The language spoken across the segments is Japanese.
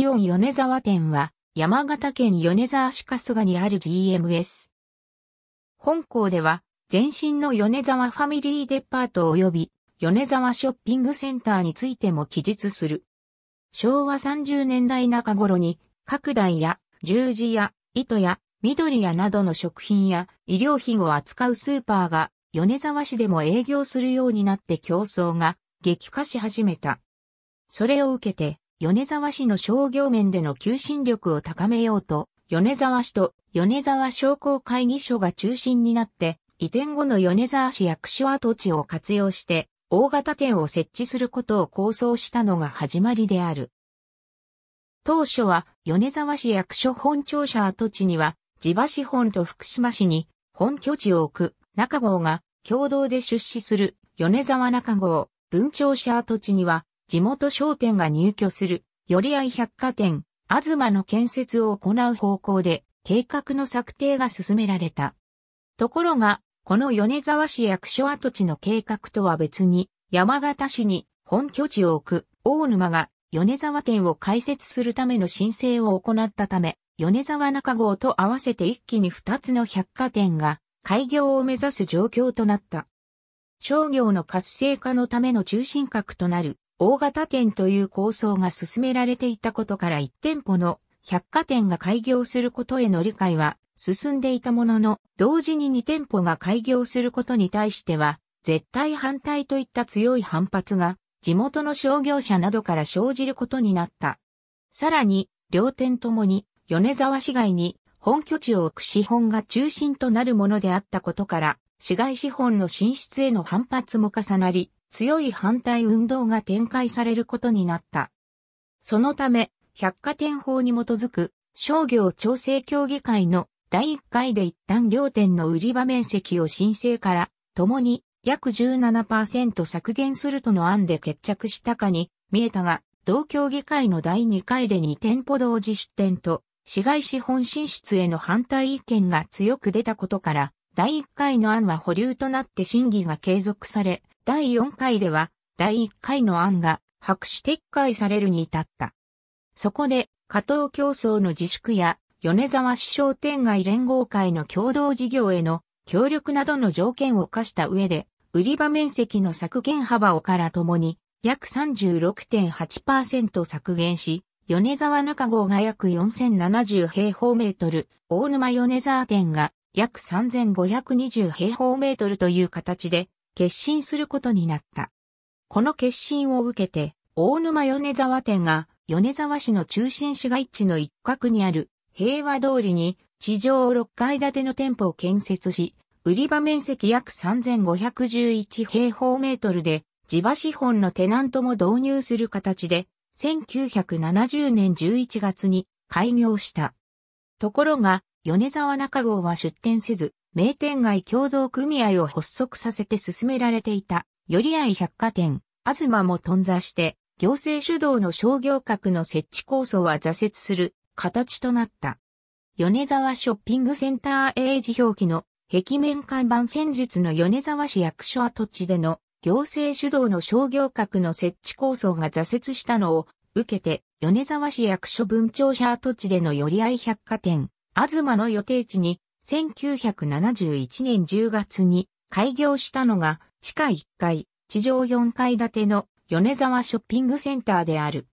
イオン米沢店は山形県米沢市春日にある GMS。本校では前身の米沢ファミリーデパート及び米沢ショッピングセンターについても記述する。昭和30年代中頃に各大や十字や糸や緑やなどの食品や医療品を扱うスーパーが米沢市でも営業するようになって競争が激化し始めた。それを受けて米沢市の商業面での求心力を高めようと、米沢市と米沢商工会議所が中心になって、移転後の米沢市役所跡地を活用して、大型店を設置することを構想したのが始まりである。当初は、米沢市役所本庁舎跡地には、地場資本と福島市に本拠地を置く中郷が共同で出資する米沢中郷、文庁舎跡地には地元商店が入居する、寄り合い百貨店、東の建設を行う方向で、計画の策定が進められた。ところが、この米沢市役所跡地の計画とは別に、山形市に本拠地を置く大沼が米沢店を開設するための申請を行ったため、米沢中郷と合わせて一気に2つの百貨店が開業を目指す状況となった。商業の活性化のための中心核となる大型店という構想が進められていたことから1店舗の百貨店が開業することへの理解は進んでいたものの、同時に2店舗が開業することに対しては、絶対反対といった強い反発が、地元の商業者などから生じることになった。さらに、両店ともに、米沢市街に本拠地を置く資本が中心となるものであったことから、市街資本の進出への反発も重なり、強い反対運動が展開されることになった。そのため、百貨店法に基づく商業調整協議会の第1回で一旦両店の売り場面積を申請から共に約17%削減するとの案で決着したかに見えたが、同協議会の第2回で2店舗同時出店と市外資本進出への反対意見が強く出たことから、第1回の案は保留となって審議が継続され、第4回では、第1回の案が白紙撤回されるに至った。そこで、加藤競争の自粛や、米沢市商店街連合会の共同事業への協力などの条件を課した上で、売り場面積の削減幅をからともに、約36.8%削減し、米沢中郷が約4070平方メートル、大沼米沢店が約3520平方メートルという形で決心することになった。この決心を受けて、大沼米沢店が、米沢市の中心市街地の一角にある平和通りに地上6階建ての店舗を建設し、売り場面積約3511平方メートルで、地場資本のテナントも導入する形で、1970年11月に開業した。ところが、米沢中郷は出店せず、名店街共同組合を発足させて進められていた、よりい百貨店、東も頓挫して、行政主導の商業格の設置構想は挫折する形となった。米沢ショッピングセンター英字表記の壁面看板戦術の米沢市役所跡地での行政主導の商業格の設置構想が挫折したのを受けて、米沢市役所分庁舎跡地での寄合百貨店、東の予定地に1971年10月に開業したのが地下1階、地上4階建ての米沢ショッピングセンターである。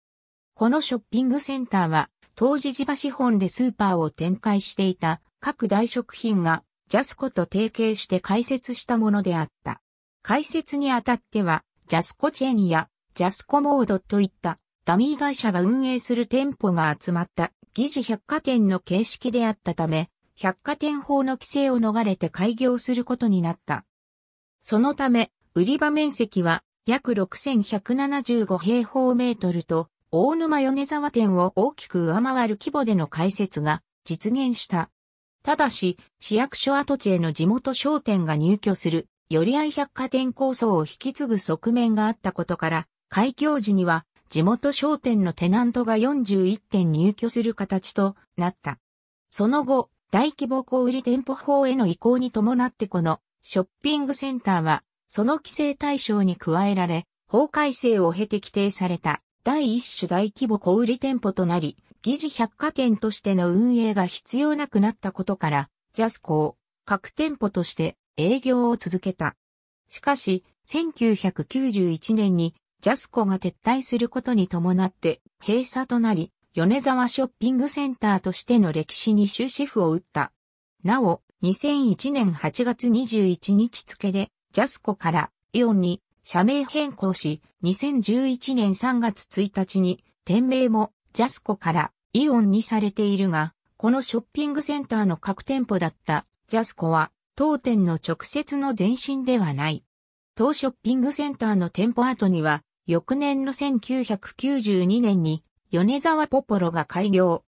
このショッピングセンターは当時地場資本でスーパーを展開していた各大食品がジャスコと提携して開設したものであった。開設にあたってはジャスコチェーンやジャスコモードといったダミー会社が運営する店舗が集まった疑似百貨店の形式であったため、百貨店法の規制を逃れて開業することになった。そのため、売り場面積は約6175平方メートルと、大沼米沢店を大きく上回る規模での開設が実現した。ただし、市役所跡地への地元商店が入居する、よりい百貨店構想を引き継ぐ側面があったことから、開業時には地元商店のテナントが41店入居する形となった。その後、大規模小売店舗法への移行に伴ってこのショッピングセンターはその規制対象に加えられ、法改正を経て規定された第一種大規模小売店舗となり、疑似百貨店としての運営が必要なくなったことから、ジャスコを各店舗として営業を続けた。しかし、1991年にジャスコが撤退することに伴って閉鎖となり、米沢ショッピングセンターとしての歴史に終止符を打った。なお、2001年8月21日付で、ジャスコからイオンに社名変更し、2011年3月1日に店名もジャスコからイオンにされているが、このショッピングセンターの各店舗だったジャスコは当店の直接の前身ではない。当ショッピングセンターの店舗跡には、翌年の1992年に米沢ポポロが開業。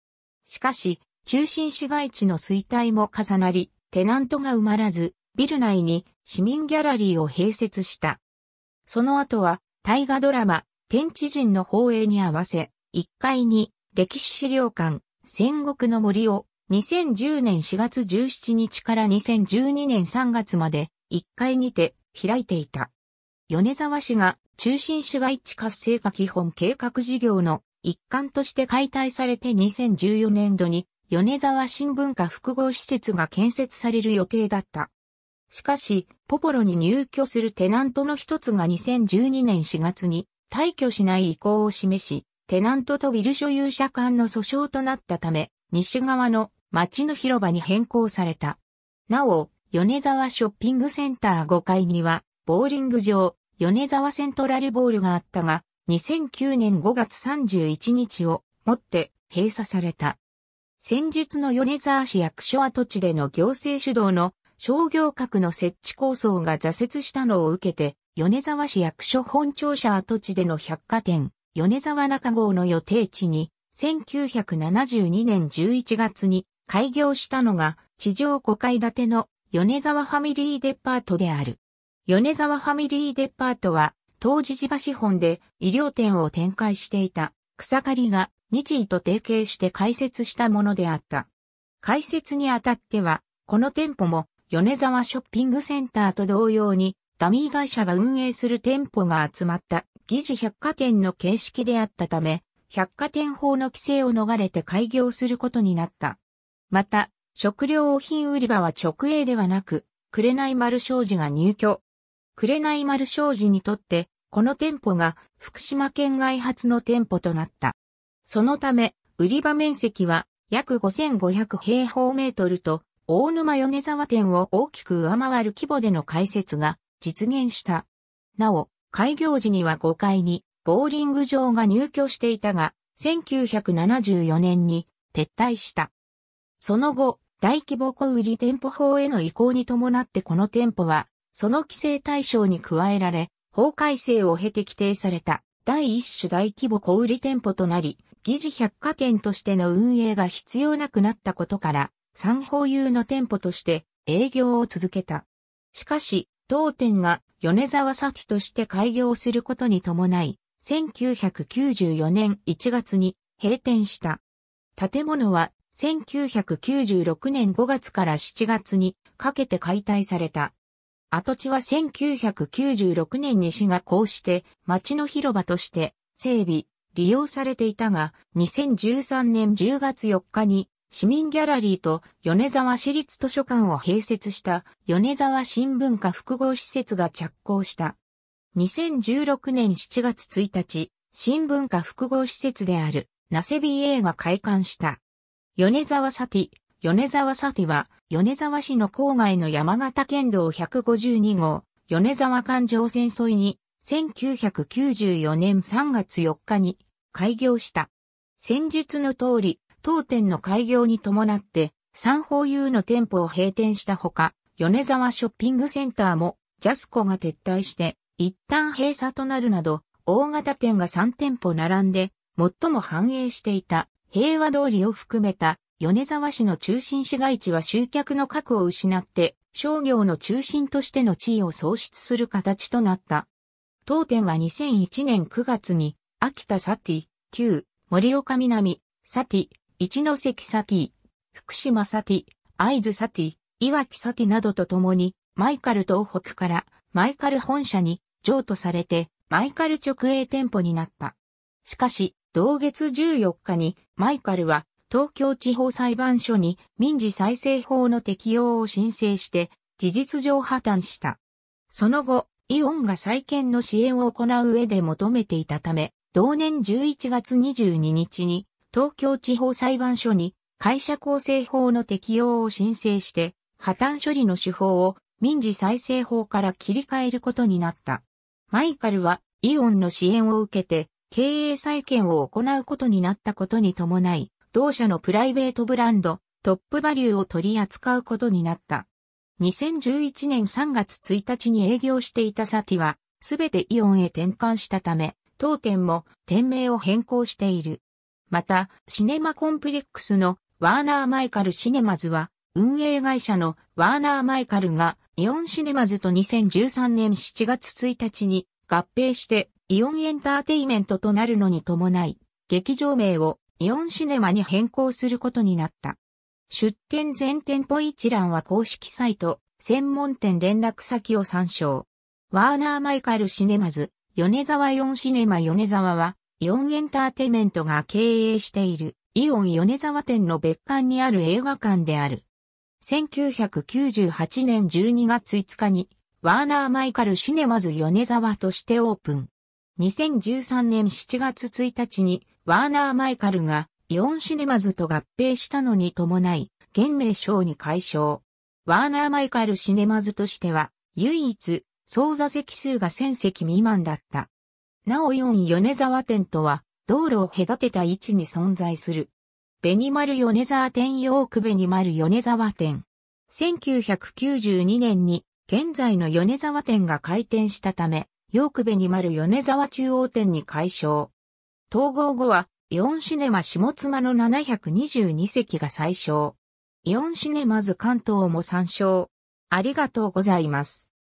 しかし、中心市街地の衰退も重なり、テナントが埋まらず、ビル内に市民ギャラリーを併設した。その後は、大河ドラマ、天地人の放映に合わせ、1階に歴史資料館、戦国の森を2010年4月17日から2012年3月まで1階にて開いていた。米沢市が中心市街地活性化基本計画事業の一環として解体されて2014年度に米沢新文化複合施設が建設される予定だった。しかし、ポポロに入居するテナントの一つが2012年4月に退去しない意向を示し、テナントとビル所有者間の訴訟となったため、西側の町の広場に変更された。なお、米沢ショッピングセンター5階には、ボーリング場、米沢セントラルボールがあったが、2009年5月31日をもって閉鎖された。先日の米沢市役所跡地での行政主導の商業閣の設置構想が挫折したのを受けて、米沢市役所本庁舎跡地での百貨店、米沢中郷の予定地に、1972年11月に開業したのが地上5階建ての米沢ファミリーデパートである。米沢ファミリーデパートは当時地場資本で医療店を展開していた草刈が日医と提携して開設したものであった。開設にあたっては、この店舗も米沢ショッピングセンターと同様にダミー会社が運営する店舗が集まった疑似百貨店の形式であったため、百貨店法の規制を逃れて開業することになった。また、食料品売り場は直営ではなく、紅丸商事が入居。紅丸商事にとって、この店舗が福島県外発の店舗となった。そのため、売り場面積は約5500平方メートルと、大沼米沢店を大きく上回る規模での開設が実現した。なお、開業時には5階にボーリング場が入居していたが、1974年に撤退した。その後、大規模小売店舗法への移行に伴ってこの店舗は、その規制対象に加えられ、法改正を経て規定された第一種大規模小売店舗となり、疑似百貨店としての運営が必要なくなったことから、三宝有の店舗として営業を続けた。しかし、当店が米沢崎として開業することに伴い、1994年1月に閉店した。建物は1996年5月から7月にかけて解体された。跡地は1996年に市がこうして町の広場として整備、利用されていたが、2013年10月4日に市民ギャラリーと米沢市立図書館を併設した米沢新文化複合施設が着工した。2016年7月1日、新文化複合施設であるナセビ A が開館した。米沢サティ、米沢サティは、米沢市の郊外の山形県道152号、米沢環状線沿いに、1994年3月4日に開業した。先術の通り、当店の開業に伴って、三宝有の店舗を閉店したほか、米沢ショッピングセンターも、ジャスコが撤退して、一旦閉鎖となるなど、大型店が3店舗並んで、最も繁栄していた平和通りを含めた米沢市の中心市街地は集客の核を失って商業の中心としての地位を創出する形となった。当店は2001年9月に秋田サティ、旧森岡南、サティ、一関サティ、福島サティ、会津サティ、岩木サティなどと共にマイカル東北からマイカル本社に譲渡されてマイカル直営店舗になった。しかし、同月14日にマイカルは東京地方裁判所に民事再生法の適用を申請して、事実上破綻した。その後、イオンが再建の支援を行う上で求めていたため、同年11月22日に東京地方裁判所に会社構成法の適用を申請して、破綻処理の手法を民事再生法から切り替えることになった。マイカルはイオンの支援を受けて経営再建を行うことになったことに伴い、同社のプライベートブランド、トップバリューを取り扱うことになった。2011年3月1日に営業していたサティは、すべてイオンへ転換したため、当店も店名を変更している。また、シネマコンプレックスのワーナーマイカルシネマズは、運営会社のワーナーマイカルがイオンシネマズと2013年7月1日に合併してイオンエンターテイメントとなるのに伴い、劇場名をイオンシネマに変更することになった。出店全店舗一覧は公式サイト、専門店連絡先を参照。ワーナーマイカルシネマズ、米沢イオンシネマ米沢は、イオンエンターテイメントが経営している、イオン米沢店の別館にある映画館である。1998年12月5日に、ワーナーマイカルシネマズ米沢としてオープン。2013年7月1日に、ワーナー・マイカルがイオンシネマズと合併したのに伴い、現名称に解消。ワーナー・マイカル・シネマズとしては、唯一、総座席数が1000席未満だった。なおイオン米沢店とは、道路を隔てた位置に存在する。ベニマル米沢店ヨークベニマル米沢店。1992年に現在の米沢店が開店したため、ヨークベニマル米沢中央店に改消。統合後は、イオンシネマ下妻の722席が最小。イオンシネマズ関東も参照。ありがとうございます。